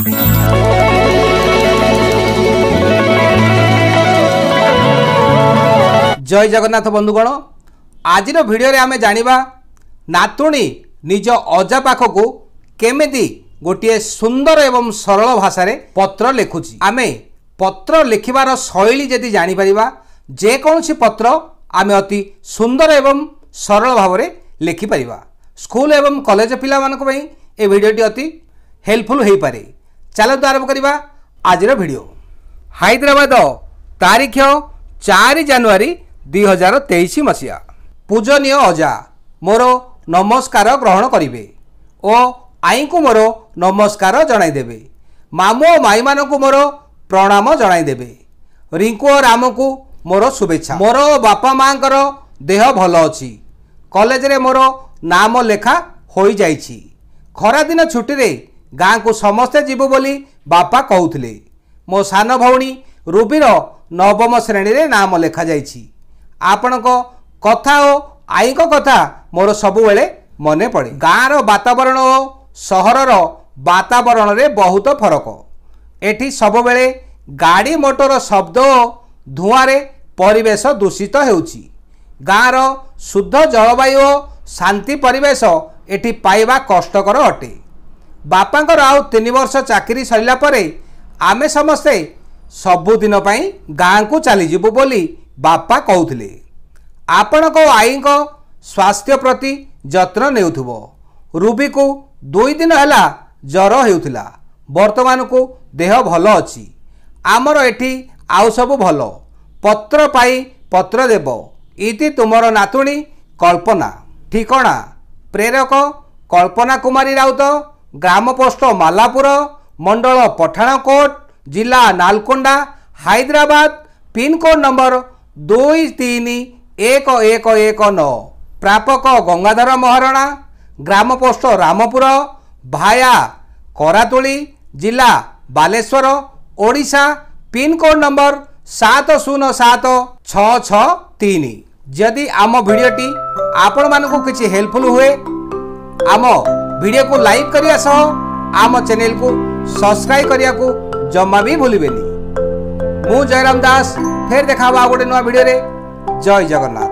ଜୟ ଜଗନ୍ନାଥ ବନ୍ଧୁଗଣ ଆଜିର ଭିଡ଼ିଓରେ ଆମେ ଜାଣିବା ନାତୁଣୀ ନିଜ ଅଜା ପାଖକୁ କେମିତି ଗୋଟିଏ ସୁନ୍ଦର ଏବଂ ସରଳ ଭାଷାରେ ପତ୍ର ଲେଖୁଛି ଆମେ ପତ୍ର ଲେଖିବାର ଶୈଳୀ ଯଦି ଜାଣିପାରିବା ଯେକୌଣସି ପତ୍ର ଆମେ ଅତି ସୁନ୍ଦର ଏବଂ ସରଳ ଭାବରେ ଲେଖିପାରିବା ସ୍କୁଲ ଏବଂ କଲେଜ ପିଲାମାନଙ୍କ ପାଇଁ ଏ ଭିଡ଼ିଓଟି ଅତି ହେଲ୍ପଫୁଲ୍ ହୋଇପାରେ ଚାଲନ୍ତୁ ଆରମ୍ଭ କରିବା ଆଜିର ଭିଡ଼ିଓ ହାଇଦ୍ରାବାଦ ତାରିଖ ଚାରି ଜାନୁଆରୀ ଦୁଇ ହଜାର ତେଇଶ ମସିହା ପୂଜନୀୟ ଅଜା ମୋର ନମସ୍କାର ଗ୍ରହଣ କରିବେ ଓ ଆଈଙ୍କୁ ମୋର ନମସ୍କାର ଜଣାଇଦେବେ ମାମୁଁ ଓ ମାଇମାନଙ୍କୁ ମୋର ପ୍ରଣାମ ଜଣାଇଦେବେ ରିଙ୍କୁ ଓ ରାମକୁ ମୋର ଶୁଭେଚ୍ଛା ମୋର ବାପା ମାଆଙ୍କର ଦେହ ଭଲ ଅଛି କଲେଜରେ ମୋର ନାମ ଲେଖା ହୋଇଯାଇଛି ଖରାଦିନ ଛୁଟିରେ ଗାଁକୁ ସମସ୍ତେ ଯିବୁ ବୋଲି ବାପା କହୁଥିଲେ ମୋ ସାନ ଭଉଣୀ ରୁବିର ନବମ ଶ୍ରେଣୀରେ ନାମ ଲେଖାଯାଇଛି ଆପଣଙ୍କ କଥା ଓ ଆଈଙ୍କ କଥା ମୋର ସବୁବେଳେ ମନେ ପଡ଼େ ଗାଁର ବାତାବରଣ ଓ ସହରର ବାତାବରଣରେ ବହୁତ ଫରକ ଏଠି ସବୁବେଳେ ଗାଡ଼ି ମୋଟର ଶବ୍ଦ ଓ ଧୂଆଁରେ ପରିବେଶ ଦୂଷିତ ହେଉଛି ଗାଁର ଶୁଦ୍ଧ ଜଳବାୟୁ ଓ ଶାନ୍ତି ପରିବେଶ ଏଠି ପାଇବା କଷ୍ଟକର ଅଟେ ବାପାଙ୍କର ଆଉ ତିନି ବର୍ଷ ଚାକିରି ସରିଲା ପରେ ଆମେ ସମସ୍ତେ ସବୁଦିନ ପାଇଁ ଗାଁକୁ ଚାଲିଯିବୁ ବୋଲି ବାପା କହୁଥିଲେ ଆପଣଙ୍କ ଆଈଙ୍କ ସ୍ୱାସ୍ଥ୍ୟ ପ୍ରତି ଯତ୍ନ ନେଉଥିବ ରୁବିକୁ ଦୁଇ ଦିନ ହେଲା ଜ୍ୱର ହେଉଥିଲା ବର୍ତ୍ତମାନକୁ ଦେହ ଭଲ ଅଛି ଆମର ଏଠି ଆଉ ସବୁ ଭଲ ପତ୍ର ପାଇ ପତ୍ର ଦେବ ଇତି ତୁମର ନାତୁଣୀ କଳ୍ପନା ଠିକଣା ପ୍ରେରକ କଳ୍ପନା କୁମାରୀ ରାଉତ ग्रामपोस्ट मालापुर, मण्डल पठाणकोट जिल्ला नालकन्डा हैद्राबा पिनकड नम्बर दुई तिन एक एक नापक गङ्गाधर महारणा ग्रामपोष्ठ रमपुर भाय करातुली जिल्ला बालेश्वर ओडा पिन्कोड नम्बर सात शून्य सात छिडि आपि हेल्पफुल हे आम ভিডিও কু লাইক করা সহ আম চ্যানেল কু সবসক্রাইব করা জমা বি ভুলবেনি মু জয়রাম দাস ফের দেখা হওয়া গোটে নয় ভিডিওরে জয় জগন্নাথ